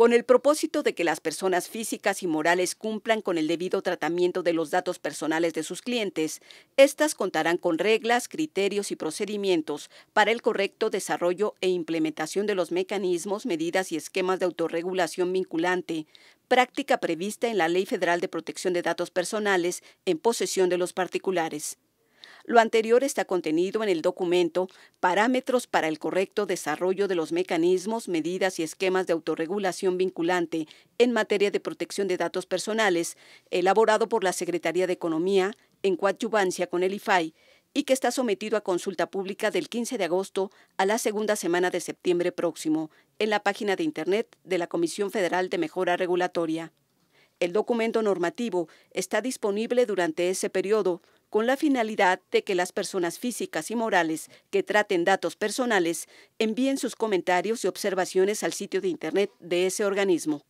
con el propósito de que las personas físicas y morales cumplan con el debido tratamiento de los datos personales de sus clientes, estas contarán con reglas, criterios y procedimientos para el correcto desarrollo e implementación de los mecanismos, medidas y esquemas de autorregulación vinculante, práctica prevista en la Ley Federal de Protección de Datos Personales en posesión de los particulares. Lo anterior está contenido en el documento Parámetros para el correcto desarrollo de los mecanismos, medidas y esquemas de autorregulación vinculante en materia de protección de datos personales, elaborado por la Secretaría de Economía en coadyuvancia con el IFAI y que está sometido a consulta pública del 15 de agosto a la segunda semana de septiembre próximo en la página de Internet de la Comisión Federal de Mejora Regulatoria. El documento normativo está disponible durante ese periodo, con la finalidad de que las personas físicas y morales que traten datos personales envíen sus comentarios y observaciones al sitio de Internet de ese organismo.